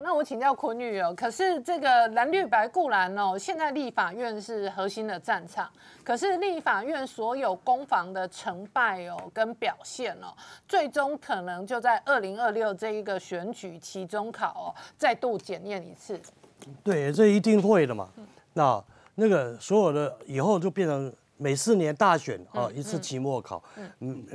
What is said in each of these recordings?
那我请教坤女哦，可是这个蓝绿白固然哦，现在立法院是核心的战场，可是立法院所有攻防的成败哦，跟表现哦，最终可能就在二零二六这一个选举期中考哦，再度检验一次。对，这一定会的嘛。那那个所有的以后就变成每四年大选啊一次期末考，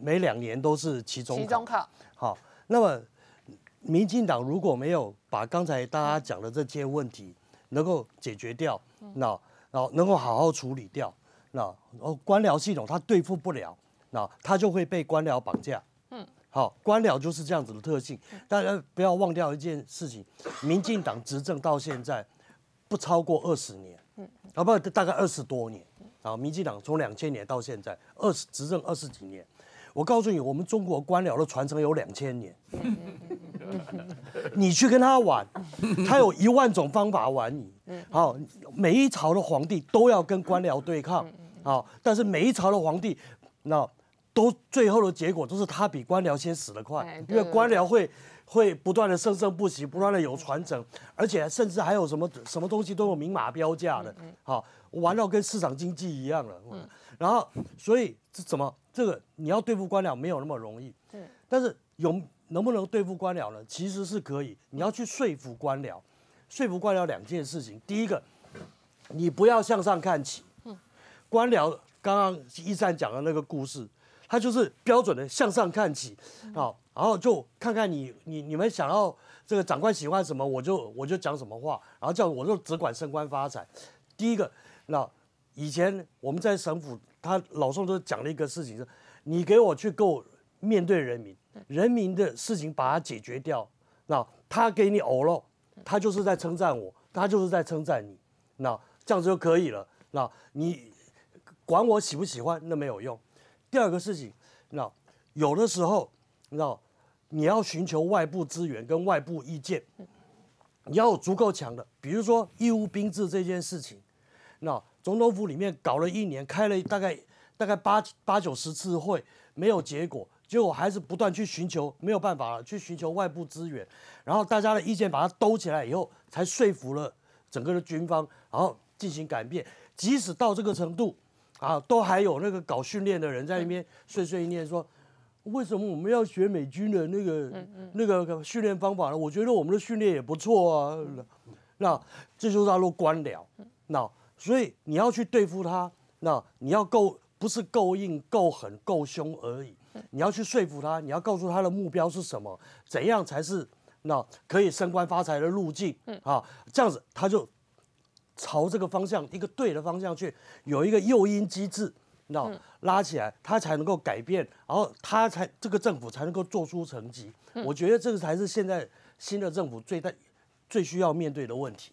每两年都是期中考。期中考。好，那么。民进党如果没有把刚才大家讲的这些问题能够解决掉，那后能够好好处理掉，那官僚系统他对付不了，那他就会被官僚绑架。嗯，好，官僚就是这样子的特性。大家不要忘掉一件事情，民进党执政到现在不超过二十年，嗯，啊不大概二十多年，啊，民进党从两千年到现在二十执政二十几年，我告诉你，我们中国官僚的传承有两千年。你去跟他玩，他有一万种方法玩你。好，每一朝的皇帝都要跟官僚对抗。好，但是每一朝的皇帝，那都最后的结果都是他比官僚先死得快，因为官僚会会不断的生生不息，不断的有传承，而且甚至还有什么什么东西都有明码标价的。好，玩到跟市场经济一样了。然后，所以怎么这个你要对付官僚没有那么容易。但是有。能不能对付官僚呢？其实是可以，你要去说服官僚。说服官僚两件事情，第一个，你不要向上看齐。嗯。官僚刚刚一战讲的那个故事，他就是标准的向上看齐。好，然后就看看你你你们想要这个长官喜欢什么，我就我就讲什么话，然后叫我就只管升官发财。第一个，那以前我们在省府，他老宋都讲了一个事情，是，你给我去够面对人民。人民的事情把它解决掉，那他给你偶了，他就是在称赞我，他就是在称赞你，那这样子就可以了。那你管我喜不喜欢那没有用。第二个事情，那有的时候，那你要寻求外部资源跟外部意见，你要有足够强的。比如说义务兵制这件事情，那总统府里面搞了一年，开了大概大概八八九十次会，没有结果。结果还是不断去寻求，没有办法了，去寻求外部资源，然后大家的意见把它兜起来以后，才说服了整个的军方，然后进行改变。即使到这个程度，啊，都还有那个搞训练的人在那边碎碎念说，为什么我们要学美军的那个那个训练方法呢？我觉得我们的训练也不错啊。那这就是那都官僚。那所以你要去对付他，那你要够不是够硬、够狠、够凶而已。你要去说服他，你要告诉他的目标是什么，怎样才是，那可以升官发财的路径啊，这样子他就朝这个方向一个对的方向去，有一个诱因机制，那、拉起来，他才能够改变，然后他才这个政府才能够做出成绩。我觉得这个才是现在新的政府最大最需要面对的问题。